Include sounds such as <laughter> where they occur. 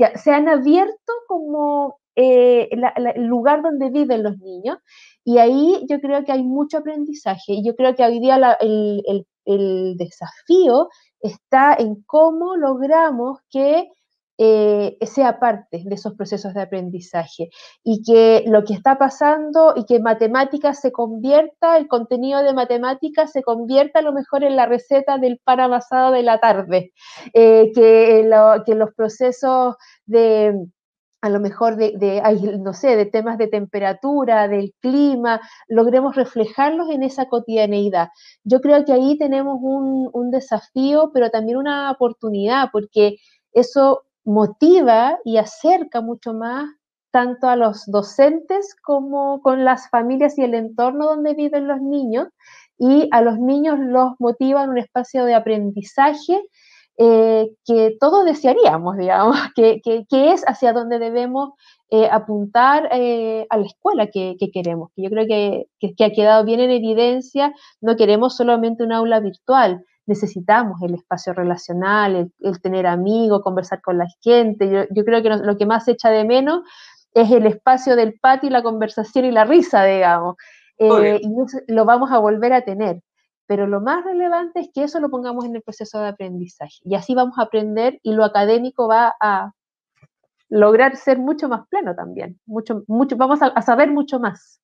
Eh, se han abierto como eh, el lugar donde viven los niños y ahí yo creo que hay mucho aprendizaje y yo creo que hoy día el desafío está en cómo logramos que eh, sea parte de esos procesos de aprendizaje y que lo que está pasando y que matemáticas se convierta, el contenido de matemáticas se convierta a lo mejor en la receta del pan amasado de la tarde, eh, eh, que, los procesos de a lo mejor de, no sé, de temas de temperatura, del clima, logremos reflejarlos en esa cotidianeidad. Yo creo que ahí tenemos un desafío, pero también una oportunidad, porque eso motiva y acerca mucho más tanto a los docentes como con las familias y el entorno donde viven los niños y a los niños los motiva en un espacio de aprendizaje eh, que todos desearíamos, digamos, <laughs> que, es hacia donde debemos eh, apuntar eh, a la escuela que, que, queremos. Yo creo que, que ha quedado bien en evidencia, no queremos solamente un aula virtual, necesitamos el espacio relacional, el, tener amigos, conversar con la gente. Yo, yo creo que lo que más echa de menos es el espacio del patio la conversación y la risa, digamos. Eh, y lo vamos a volver a tener. Pero lo más relevante es que eso lo pongamos en el proceso de aprendizaje. Y así vamos a aprender y lo académico va a lograr ser mucho más pleno también. Mucho, mucho, vamos a saber mucho más.